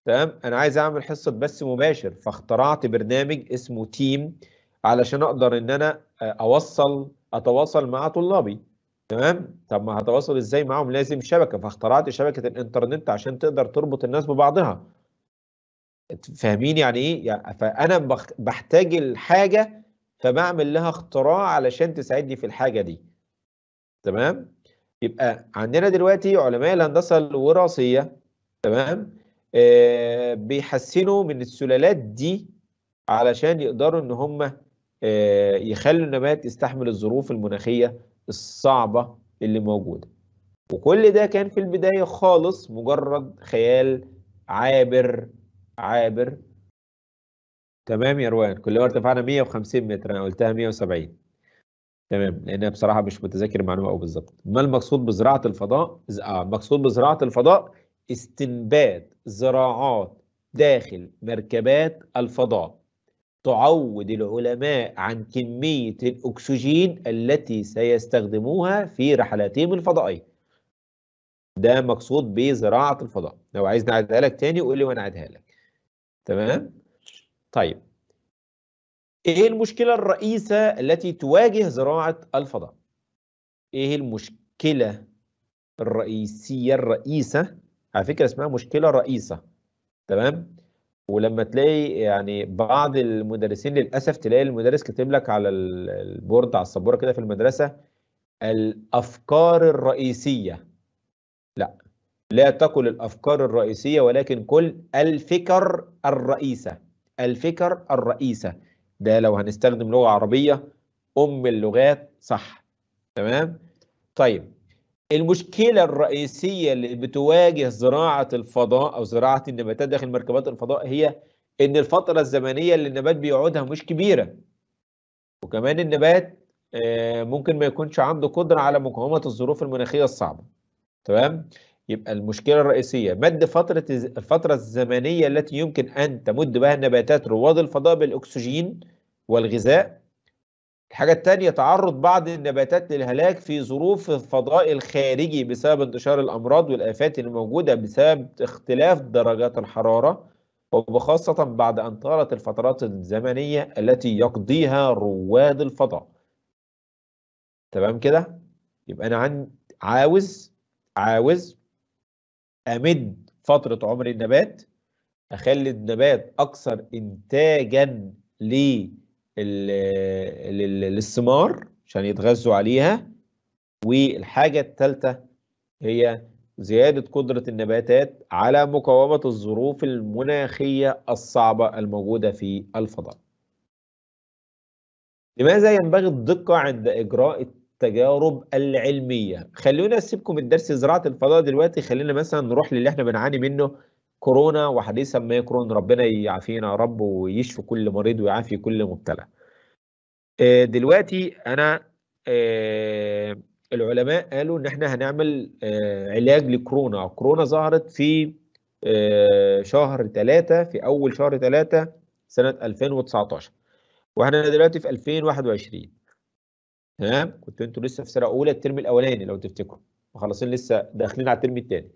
تمام انا عايز اعمل حصه بث مباشر فاخترعت برنامج اسمه تيم علشان اقدر ان انا آه، اوصل اتواصل مع طلابي تمام طب ما هتواصل ازاي معاهم لازم شبكه فاخترعت شبكه الانترنت عشان تقدر تربط الناس ببعضها فاهمين يعني ايه يعني فانا بحتاج الحاجه فبعمل لها اختراع علشان تساعدني في الحاجه دي تمام يبقى عندنا دلوقتي علماء الهندسه الوراثيه تمام بيحسنوا من السلالات دي علشان يقدروا ان هم آه، يخلوا النبات يستحمل الظروف المناخيه الصعبه اللي موجوده وكل ده كان في البدايه خالص مجرد خيال عابر عابر تمام يا روان كل ما ارتفعنا 150 متر انا قلتها 170 تمام لان بصراحه مش متذكر المعلومه قوي بالظبط ما المقصود بزراعه الفضاء اه المقصود بزراعه الفضاء استنباد زراعات داخل مركبات الفضاء تعود العلماء عن كمية الأكسجين التي سيستخدموها في رحلاتهم الفضائية ده مقصود بزراعة الفضاء لو عايز نعدها لك تاني قول لي وأنا أعدها لك تمام طيب إيه المشكلة الرئيسة التي تواجه زراعة الفضاء إيه المشكلة الرئيسية الرئيسة على فكره اسمها مشكله رئيسه تمام ولما تلاقي يعني بعض المدرسين للاسف تلاقي المدرس كاتب لك على البورد على السبوره كده في المدرسه الافكار الرئيسيه لا لا تقل الافكار الرئيسيه ولكن كل الفكر الرئيسه الفكر الرئيسه ده لو هنستخدم لغه عربيه ام اللغات صح تمام طيب المشكلة الرئيسية اللي بتواجه زراعة الفضاء أو زراعة النباتات داخل مركبات الفضاء هي إن الفترة الزمنية اللي النبات بيقعدها مش كبيرة وكمان النبات آه، ممكن ما يكونش عنده قدرة على مقاومة الظروف المناخية الصعبة تمام؟ يبقى المشكلة الرئيسية مد فترة الفترة الزمنية التي يمكن أن تمد بها النباتات رواد الفضاء بالأكسجين والغذاء الحاجة الثانية تعرض بعض النباتات للهلاك في ظروف الفضاء الخارجي بسبب انتشار الأمراض والآفات الموجودة بسبب اختلاف درجات الحرارة وبخاصة بعد أن طالت الفترات الزمنية التي يقضيها رواد الفضاء تمام كده؟ يبقى أنا عن عاوز عاوز أمد فترة عمر النبات أخلي النبات أكثر إنتاجا ليه للثمار عشان يتغذوا عليها والحاجة الثالثة هي زيادة قدرة النباتات على مقاومة الظروف المناخية الصعبة الموجودة في الفضاء لماذا ينبغي الدقة عند إجراء التجارب العلمية خلونا نسيبكم الدرس زراعة الفضاء دلوقتي خلينا مثلا نروح للي احنا بنعاني منه كورونا وحديثا ما يكون ربنا يعافينا يا رب ويشفي كل مريض ويعافي كل مبتلى آه، دلوقتي انا آه، العلماء قالوا ان احنا هنعمل آه، علاج لكورونا كورونا ظهرت في شهر 3 في اول شهر 3 سنه 2019 واحنا دلوقتي في 2021 تمام كنت انتوا لسه في سنه اولى الترم الاولاني لو تفتكروا وخلاصين لسه داخلين على الترم الثاني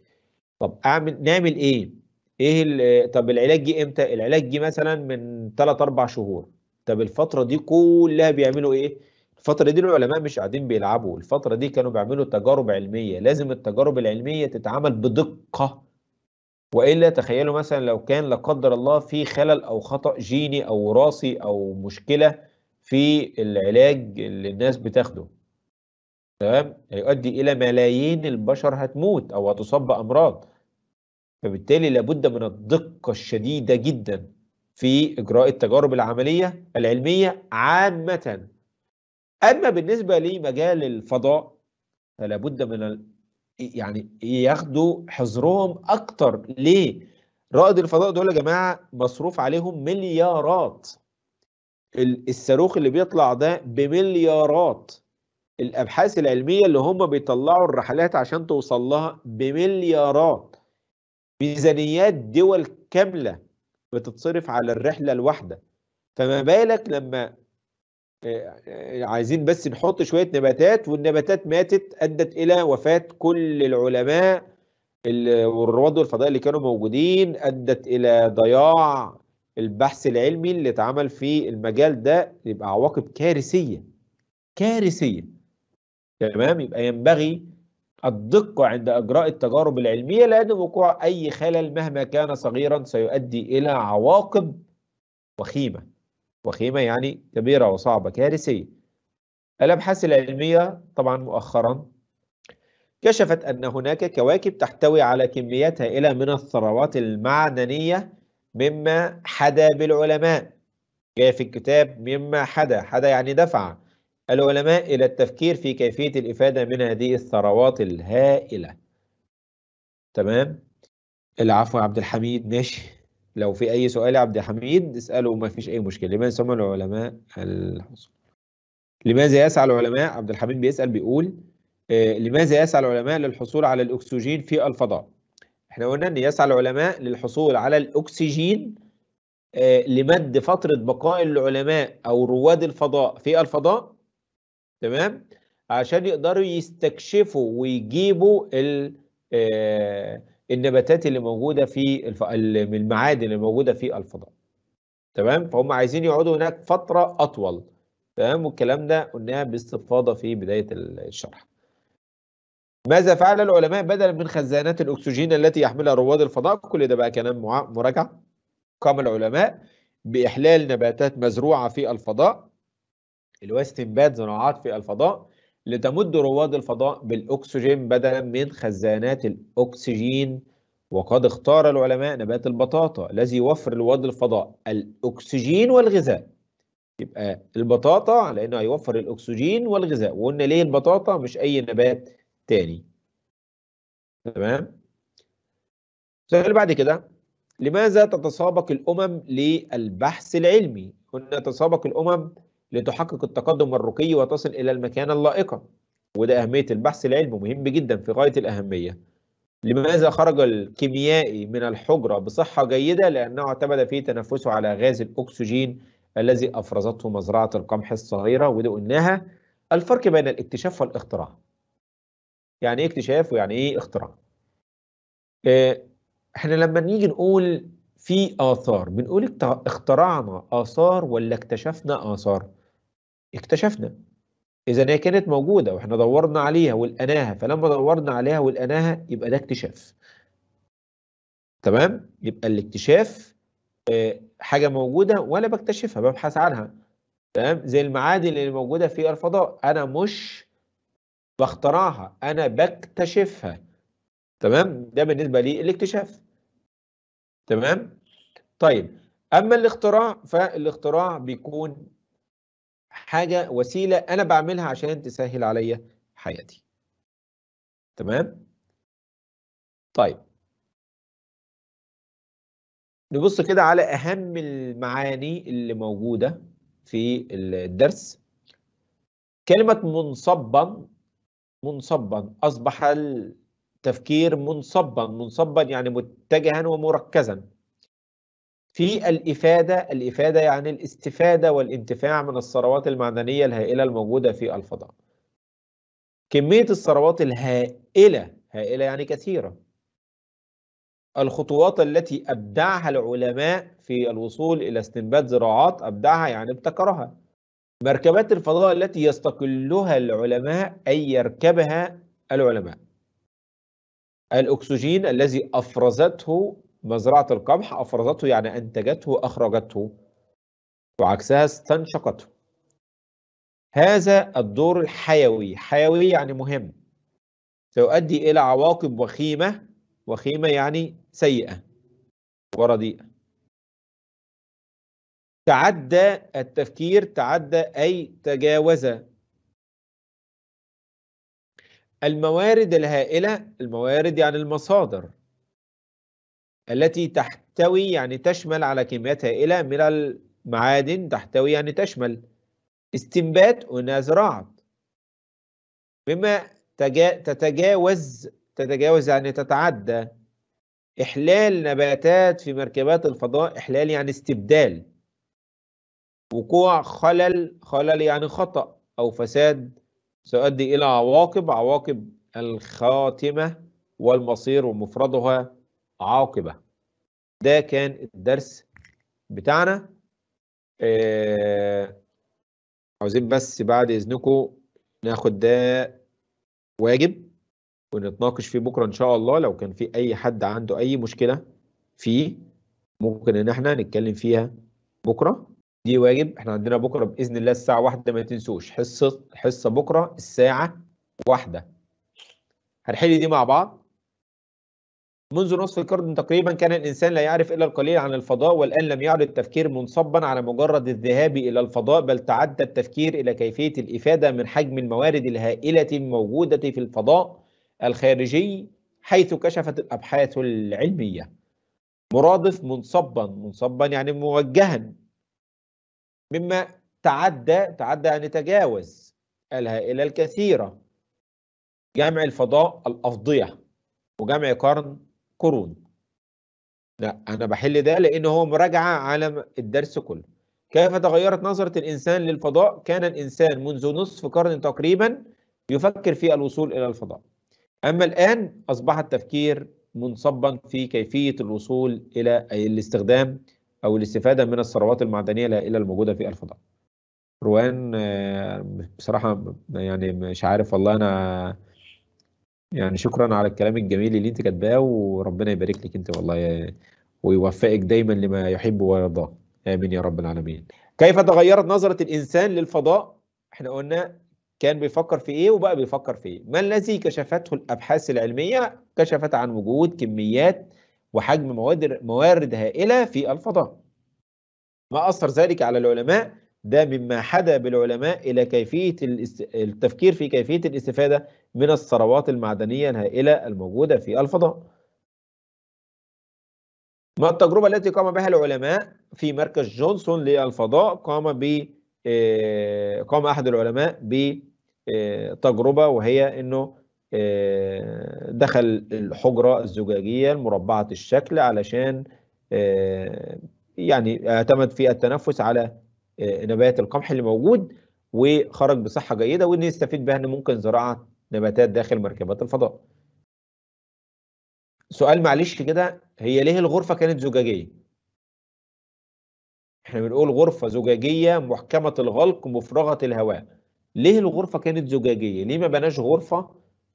طب اعمل نعمل ايه ايه آه، طب العلاج جه امتى العلاج جه مثلا من ثلاث اربع شهور طب الفتره دي كلها بيعملوا ايه الفتره دي العلماء مش قاعدين بيلعبوا الفتره دي كانوا بيعملوا تجارب علميه لازم التجارب العلميه تتعمل بدقه والا تخيلوا مثلا لو كان لا قدر الله في خلل او خطا جيني او وراثي او مشكله في العلاج اللي الناس بتاخده تمام هيؤدي الى ملايين البشر هتموت او هتصاب بامراض فبالتالي لابد من الدقة الشديدة جدا في إجراء التجارب العملية العلمية عامة أما بالنسبة لمجال الفضاء فلابد من ال... يعني ياخدوا حذرهم أكتر ليه؟ رائد الفضاء دول يا جماعة مصروف عليهم مليارات الصاروخ اللي بيطلع ده بمليارات الابحاث العلميه اللي هم بيطلعوا الرحلات عشان توصل لها بمليارات ميزانيات دول كاملة بتتصرف على الرحلة الواحدة فما بالك لما آه، آه، عايزين بس نحط شوية نباتات والنباتات ماتت أدت إلى وفاة كل العلماء والرواد والفضاء اللي كانوا موجودين أدت إلى ضياع البحث العلمي اللي اتعمل في المجال ده يبقى عواقب كارثية كارثية تمام يبقى ينبغي الدقة عند إجراء التجارب العلمية لأن وقوع أي خلل مهما كان صغيرا سيؤدي إلى عواقب وخيمة وخيمة يعني كبيرة وصعبة كارثية الأبحاث العلمية طبعا مؤخرا كشفت أن هناك كواكب تحتوي على كميات هائلة من الثروات المعدنية مما حدا بالعلماء جاء في الكتاب مما حدا حدا يعني دفع العلماء إلى التفكير في كيفية الإفادة من هذه الثروات الهائلة تمام العفو عبد الحميد ماشي لو في أي سؤال يا عبد الحميد اسأله ما فيش أي مشكلة لماذا سمى العلماء الحصول لماذا يسعى العلماء عبد الحميد بيسأل بيقول آه، لماذا يسعى العلماء للحصول على الأكسجين في الفضاء احنا قلنا ان يسعى العلماء للحصول على الاكسجين آه، لمد فتره بقاء العلماء او رواد الفضاء في الفضاء تمام عشان يقدروا يستكشفوا ويجيبوا ال آه، النباتات اللي موجوده في الف... المعادن اللي موجوده في الفضاء تمام فهم عايزين يقعدوا هناك فتره اطول تمام والكلام ده قلناه باستفاضه في بدايه الشرح ماذا فعل العلماء بدلا من خزانات الاكسجين التي يحملها رواد الفضاء كل ده بقى كلام مراجعه قام العلماء باحلال نباتات مزروعه في الفضاء الواستنبات زراعات في الفضاء لتمد رواد الفضاء بالأكسجين بدلا من خزانات الأكسجين وقد اختار العلماء نبات البطاطا الذي يوفر رواد الفضاء الأكسجين والغذاء يبقى البطاطا لأنه هيوفر الأكسجين والغذاء وقلنا ليه البطاطا مش أي نبات تاني تمام سؤال بعد كده لماذا تتسابق الأمم للبحث العلمي؟ قلنا تتسابق الأمم لتحقق التقدم الرقي وتصل إلى المكانة اللائقة وده أهمية البحث العلمي مهم جدا في غاية الأهمية لماذا خرج الكيميائي من الحجرة بصحة جيدة؟ لأنه اعتمد في تنفسه على غاز الأكسجين الذي أفرزته مزرعة القمح الصغيرة ودي قلناها الفرق بين الاكتشاف والاختراع يعني ايه اكتشاف ويعني ايه اختراع آه، احنا لما نيجي نقول في آثار بنقول اخترعنا آثار ولا اكتشفنا آثار اكتشفنا اذا هي كانت موجوده واحنا دورنا عليها والقناها فلما دورنا عليها والقناها يبقى ده اكتشاف تمام يبقى الاكتشاف آه، حاجه موجوده وانا بكتشفها ببحث عنها تمام زي المعادن اللي موجوده في الفضاء انا مش بخترعها انا بكتشفها تمام ده بالنسبه للاكتشاف تمام طيب اما الاختراع فالاختراع بيكون حاجة وسيلة أنا بعملها عشان تسهل عليا حياتي تمام طيب نبص كده على أهم المعاني اللي موجودة في الدرس كلمة منصبا منصبا أصبح التفكير منصبا منصبا يعني متجها ومركزا في الإفادة الإفادة يعني الاستفادة والانتفاع من الثروات المعدنية الهائلة الموجودة في الفضاء كمية الثروات الهائلة هائلة يعني كثيرة الخطوات التي أبدعها العلماء في الوصول إلى استنبات زراعات أبدعها يعني ابتكرها مركبات الفضاء التي يستقلها العلماء أي يركبها العلماء الأكسجين الذي أفرزته مزرعة القمح أفرزته يعني أنتجته وأخرجته وعكسها استنشقته هذا الدور الحيوي حيوي يعني مهم سيؤدي إلى عواقب وخيمة وخيمة يعني سيئة ورديئة تعدى التفكير تعدى أي تجاوز الموارد الهائلة الموارد يعني المصادر التي تحتوي يعني تشمل على كميات هائلة من المعادن تحتوي يعني تشمل استنبات أنها زراعة مما تتجاوز تتجاوز يعني تتعدى إحلال نباتات في مركبات الفضاء إحلال يعني استبدال وقوع خلل خلل يعني خطأ أو فساد سيؤدي إلى عواقب عواقب الخاتمة والمصير ومفردها عاقبة ده كان الدرس بتاعنا آه عاوزين بس بعد إذنكم ناخد ده واجب ونتناقش فيه بكرة إن شاء الله لو كان في أي حد عنده أي مشكلة فيه ممكن إن احنا نتكلم فيها بكرة دي واجب احنا عندنا بكرة بإذن الله الساعة واحدة ما تنسوش حصة حصة بكرة الساعة واحدة هنحل دي مع بعض منذ نصف القرن تقريبا كان الإنسان لا يعرف إلا القليل عن الفضاء والآن لم يعد التفكير منصبا على مجرد الذهاب إلى الفضاء بل تعدى التفكير إلى كيفية الإفادة من حجم الموارد الهائلة الموجودة في الفضاء الخارجي حيث كشفت الأبحاث العلمية مرادف منصبا منصبا يعني موجها مما تعدى تعدى أن يتجاوز الهائلة الكثيرة جمع الفضاء الأفضية وجمع قرن قرون لا أنا بحل ده لأن هو مراجعة على الدرس كله كيف تغيرت نظرة الإنسان للفضاء؟ كان الإنسان منذ نصف قرن تقريبا يفكر في الوصول إلى الفضاء أما الآن أصبح التفكير منصبا في كيفية الوصول إلى الاستخدام أو الاستفادة من الثروات المعدنية لا الى الموجودة في الفضاء روان آه، بصراحة يعني مش عارف والله أنا يعني شكرا على الكلام الجميل اللي انت كاتباه وربنا يبارك لك انت والله ويوفقك دايما لما يحب ويرضاه امين يا رب العالمين كيف تغيرت نظره الانسان للفضاء احنا قلنا كان بيفكر في ايه وبقى بيفكر في ايه ما الذي كشفته الابحاث العلميه كشفت عن وجود كميات وحجم موارد موارد هائله في الفضاء ما اثر ذلك على العلماء ده مما حدا بالعلماء إلى كيفية التفكير في كيفية الاستفادة من الثروات المعدنية الهائلة الموجودة في الفضاء ما التجربة التي قام بها العلماء في مركز جونسون للفضاء قام ب آه، قام أحد العلماء بتجربة آه، وهي أنه آه، دخل الحجرة الزجاجية المربعة الشكل علشان يعني اعتمد في التنفس على آه، نبات القمح اللي موجود وخرج بصحه جيده ونستفيد بها ان ممكن زراعه نباتات داخل مركبات الفضاء. سؤال معلش كده هي ليه الغرفه كانت زجاجيه؟ احنا بنقول غرفه زجاجيه محكمه الغلق مفرغه الهواء. ليه الغرفه كانت زجاجيه؟ ليه ما بناش غرفه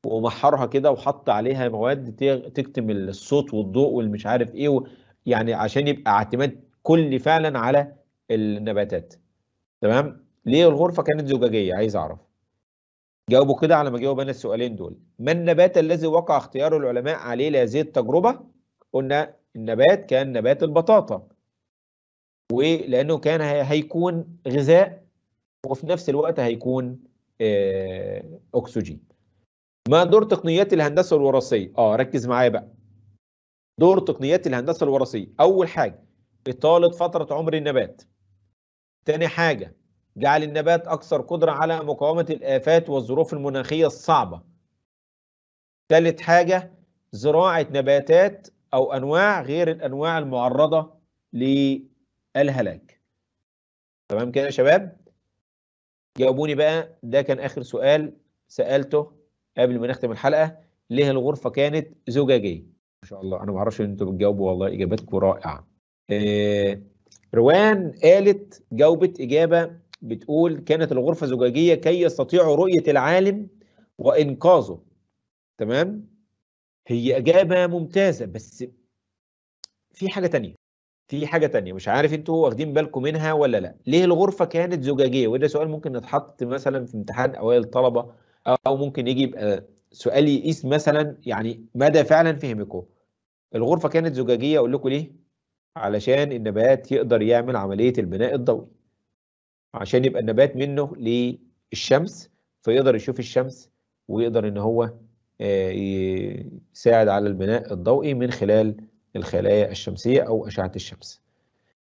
ومحرها كده وحط عليها مواد تكتم الصوت والضوء والمش عارف ايه و... يعني عشان يبقى اعتماد كلي فعلا على النباتات تمام ليه الغرفه كانت زجاجيه عايز اعرف جاوبوا كده على ما جاوب انا السؤالين دول ما النبات الذي وقع اختيار العلماء عليه لهذه التجربه قلنا النبات كان نبات البطاطا ولانه كان هيكون غذاء وفي نفس الوقت هيكون آه، اكسجين ما دور تقنيات الهندسه الوراثيه اه ركز معايا بقى دور تقنيات الهندسه الوراثيه اول حاجه اطاله فتره عمر النبات تاني حاجة جعل النبات أكثر قدرة على مقاومة الآفات والظروف المناخية الصعبة تالت حاجة زراعة نباتات أو أنواع غير الأنواع المعرضة للهلاك تمام كده يا شباب جاوبوني بقى ده كان آخر سؤال سألته قبل ما نختم الحلقة ليه الغرفة كانت زجاجية ما شاء الله أنا ما أعرفش أنتوا بتجاوبوا والله إجاباتكم رائعة إيه روان قالت جاوبت إجابة بتقول كانت الغرفة زجاجية كي يستطيعوا رؤية العالم وإنقاذه تمام هي إجابة ممتازة بس في حاجة تانية في حاجة تانية مش عارف انتوا واخدين بالكم منها ولا لا ليه الغرفة كانت زجاجية وده سؤال ممكن يتحط مثلا في امتحان أوائل الطلبة أو ممكن يجي يبقى سؤال يقيس مثلا يعني مدى فعلا فهمكم الغرفة كانت زجاجية أقول لكم ليه علشان النبات يقدر يعمل عملية البناء الضوئي عشان يبقى النبات منه للشمس فيقدر يشوف الشمس ويقدر ان هو آه، يساعد على البناء الضوئي من خلال الخلايا الشمسية أو أشعة الشمس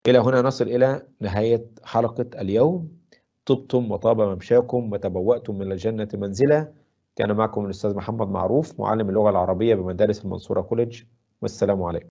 إلى هنا نصل إلى نهاية حلقة اليوم طبتم وطاب ممشاكم وتبوأتم من الجنة منزلة كان معكم الأستاذ محمد معروف معلم اللغة العربية بمدارس المنصورة كوليدج والسلام عليكم